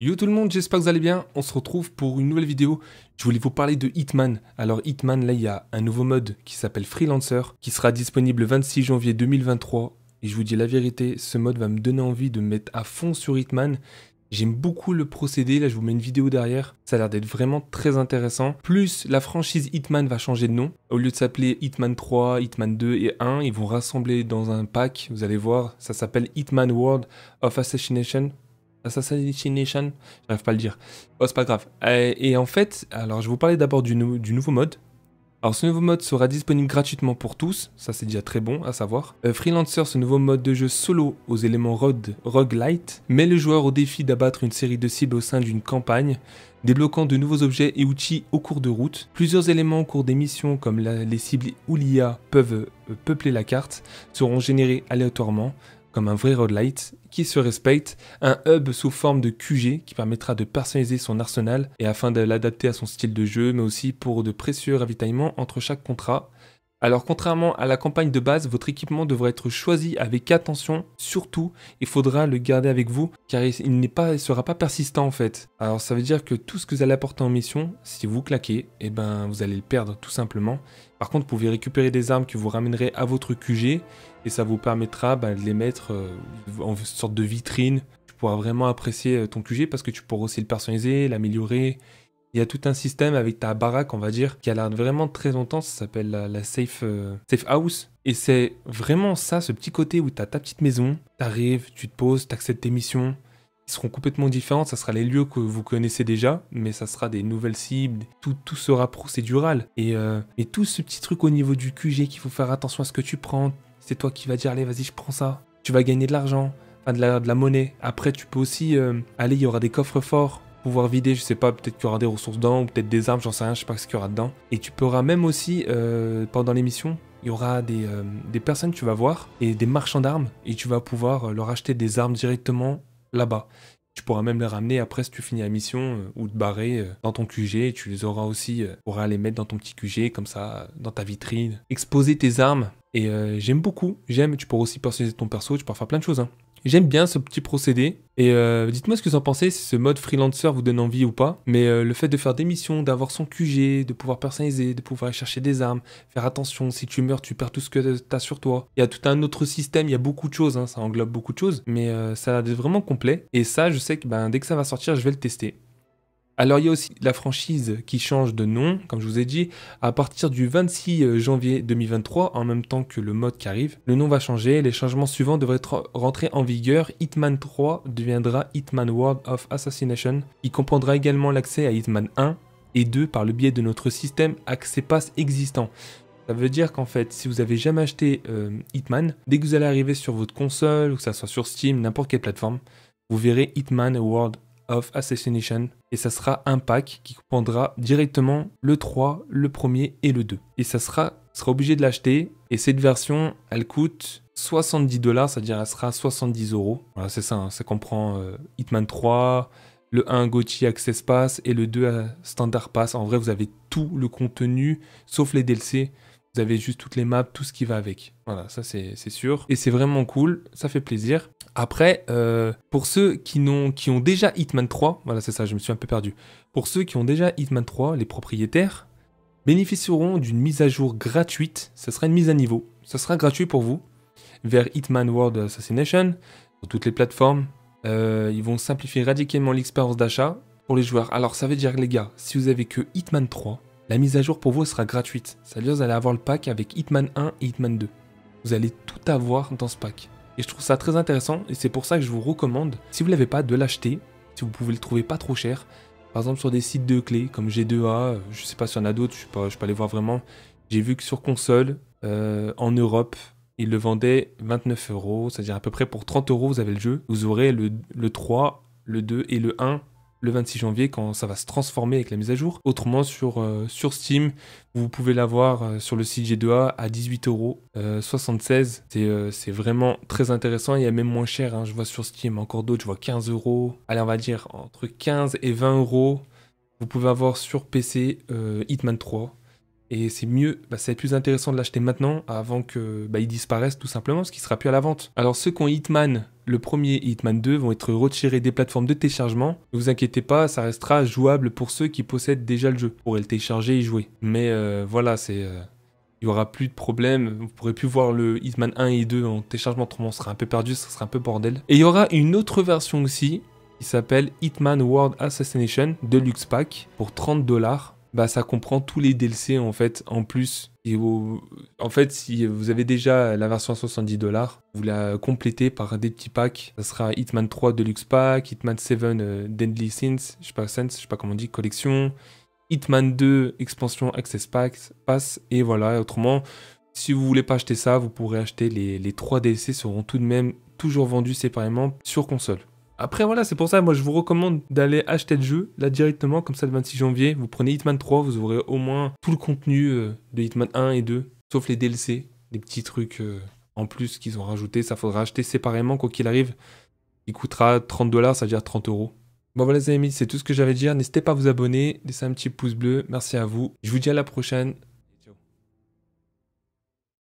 Yo tout le monde, j'espère que vous allez bien. On se retrouve pour une nouvelle vidéo. Je voulais vous parler de Hitman. Alors Hitman, là, il y a un nouveau mode qui s'appelle Freelancer, qui sera disponible le 26 janvier 2023. Et je vous dis la vérité, ce mode va me donner envie de me mettre à fond sur Hitman. J'aime beaucoup le procédé, là je vous mets une vidéo derrière, ça a l'air d'être vraiment très intéressant. Plus la franchise Hitman va changer de nom, au lieu de s'appeler Hitman 3, Hitman 2 et 1, ils vont rassembler dans un pack, vous allez voir, ça s'appelle Hitman World of Assassination, Assassination J'arrive pas à le dire. Oh, c'est pas grave. Euh, et en fait, alors je vous parlais d'abord du, du, nouveau mode. Alors ce nouveau mode sera disponible gratuitement pour tous, ça c'est déjà très bon à savoir. Euh, freelancer, ce nouveau mode de jeu solo aux éléments Rogue Light, met le joueur au défi d'abattre une série de cibles au sein d'une campagne, débloquant de nouveaux objets et outils au cours de route. Plusieurs éléments au cours des missions comme les cibles ou l'IA peuvent euh, peupler la carte, seront générés aléatoirement, un vrai road light qui se respecte, un hub sous forme de QG qui permettra de personnaliser son arsenal et afin de l'adapter à son style de jeu, mais aussi pour de précieux ravitaillements entre chaque contrat alors contrairement à la campagne de base, votre équipement devra être choisi avec attention. Surtout, il faudra le garder avec vous car il n'est pas, sera pas persistant en fait. Alors ça veut dire que tout ce que vous allez apporter en mission, si vous claquez, et eh ben vous allez le perdre tout simplement. Par contre, vous pouvez récupérer des armes que vous ramènerez à votre QG et ça vous permettra bah, de les mettre euh, en sorte de vitrine. Tu pourras vraiment apprécier euh, ton QG parce que tu pourras aussi le personnaliser, l'améliorer il y a tout un système avec ta baraque, on va dire, qui a l'air vraiment très longtemps, ça s'appelle la, safe, euh, safe house. Et c'est vraiment ça, ce petit côté où tu ta petite maison, t'arrives, tu te poses, t'acceptes tes missions, Ils seront complètement différentes. Ça sera les lieux que vous connaissez déjà, mais ça sera des nouvelles cibles. Tout, tout sera procédural. Et, euh, et tout ce petit truc au niveau du QG qu'il faut faire attention à ce que tu prends. C'est toi qui vas dire, allez, vas-y, je prends ça. Tu vas gagner de l'argent, enfin de la, de la monnaie. Après, tu peux aussi, euh, aller. il y aura des coffres forts vider, je sais pas, peut-être qu'il y aura des ressources dedans, ou peut-être des armes, j'en sais rien, je sais pas ce qu'il y aura dedans. Et tu pourras même aussi, euh, pendant l'émission, il y aura euh, des, personnes que tu vas voir et des marchands d'armes, et tu vas pouvoir euh, leur acheter des armes directement là-bas. Tu pourras même les ramener après si tu finis la mission ou te barrer dans ton QG. tu les auras aussi, pourras les mettre dans ton petit QG comme ça, dans ta vitrine. Exposer tes armes et j'aime beaucoup. J'aime, tu pourras aussi personnaliser ton perso, tu pourras faire plein de choses. Hein. J'aime bien ce petit procédé. Et euh, dites-moi ce que vous en pensez, si ce mode freelancer vous donne envie ou pas. Mais euh, le fait de faire des missions, d'avoir son QG, de pouvoir personnaliser, de pouvoir chercher des armes, faire attention, si tu meurs, tu perds tout ce que tu as sur toi. Il y a tout un autre système, il y a beaucoup de choses, hein, ça englobe beaucoup de choses. Mais euh, ça a vraiment complet. Et ça, je sais que ben, dès que ça va sortir, je vais le tester. Alors il y a aussi la franchise qui change de nom, comme je vous ai dit, à partir du 26 euh, janvier 2023, en même temps que le mode qui arrive. Le nom va changer, les changements suivants devraient être rentrés en vigueur. Hitman 3 deviendra Hitman World of Assassination. Il comprendra également l'accès à Hitman 1 et 2 par le biais de notre système accès pass existant. Ça veut dire qu'en fait, si vous avez jamais acheté euh, Hitman, dès que vous allez arriver sur votre console, ou que ça soit sur Steam, n'importe quelle plateforme, vous verrez Hitman World of Assassination. Et ça sera un pack qui comprendra directement le 3, le 1 et le 2. Et ça sera, sera obligé de l'acheter. Et cette version, elle coûte 70 dollars, c'est-à-dire elle sera 70 euros. Voilà, c'est ça, hein, ça comprend euh, Hitman 3, le 1 Gauthier Access Pass et le 2 euh, Standard Pass. En vrai, vous avez tout le contenu, sauf les DLC. Vous avez juste toutes les maps, tout ce qui va avec. Voilà, ça c'est sûr. Et c'est vraiment cool, ça fait plaisir. Après, euh, pour ceux qui, ont, qui ont déjà Hitman 3, voilà c'est ça, je me suis un peu perdu. Pour ceux qui ont déjà Hitman 3, les propriétaires bénéficieront d'une mise à jour gratuite. Ça sera une mise à niveau. Ça sera gratuit pour vous. Vers Hitman World Assassination, sur toutes les plateformes. Euh, ils vont simplifier radicalement l'expérience d'achat pour les joueurs. Alors ça veut dire les gars, si vous avez que Hitman 3, la mise à jour pour vous sera gratuite, c'est-à-dire vous allez avoir le pack avec Hitman 1 et Hitman 2. Vous allez tout avoir dans ce pack. Et je trouve ça très intéressant et c'est pour ça que je vous recommande, si vous ne l'avez pas, de l'acheter, si vous pouvez le trouver pas trop cher. Par exemple sur des sites de clés comme G2A, je sais pas s'il y en a d'autres, je ne suis, pas allé voir vraiment. J'ai vu que sur console, euh, en Europe, ils le vendaient 29 euros, c'est-à-dire à peu près pour 30 euros vous avez le jeu. Vous aurez le, le 3, le 2 et le 1 le 26 janvier quand ça va se transformer avec la mise à jour. Autrement, sur, euh, sur Steam, vous pouvez l'avoir euh, sur le site G2A à 18,76€. Euh, c'est c'est vraiment très intéressant. Il y a même moins cher. Hein. Je vois sur Steam encore d'autres. Je vois 15 euros. Allez, on va dire entre 15 et 20 euros. Vous pouvez avoir sur PC Hitman 3. Et c'est mieux, bah, c'est plus intéressant de l'acheter maintenant avant que bah, il disparaisse tout simplement, ce qui sera plus à la vente. Alors ceux qui ont Hitman, le premier Hitman 2 vont être retirés des plateformes de téléchargement. Ne vous inquiétez pas, ça restera jouable pour ceux qui possèdent déjà le jeu, pour le télécharger et jouer. Mais euh, voilà, c'est... Euh, il n'y aura plus de problème. Vous pourrez plus voir le Hitman 1 et 2 en téléchargement, autrement on sera un peu perdu, ça sera un peu bordel. Et il y aura une autre version aussi qui s'appelle Hitman World Assassination Deluxe Pack pour 30 dollars bah, ça comprend tous les DLC en fait en plus. Et En fait, si vous avez déjà la version à 70 dollars, vous la complétez par des petits packs. Ça sera Hitman 3 Deluxe Pack, Hitman 7 euh, Deadly Sins, je sais pas, Sense, je sais pas comment on dit, collection, Hitman 2 Expansion Access Pack, Pass, et voilà. Autrement, si vous voulez pas acheter ça, vous pourrez acheter les, les 3 DLC seront tout de même toujours vendus séparément sur console. Après voilà, c'est pour ça, moi je vous recommande d'aller acheter le jeu là directement, comme ça le 26 janvier, vous prenez Hitman 3, vous aurez au moins tout le contenu euh, de Hitman 1 et 2, sauf les DLC, des petits trucs euh, en plus qu'ils ont rajoutés, ça faudra acheter séparément quoi qu'il arrive. Il coûtera 30 dollars, ça à dire 30 euros. Bon voilà les amis, c'est tout ce que j'avais à dire, n'hésitez pas à vous abonner, laissez un petit pouce bleu, merci à vous, je vous dis à la prochaine,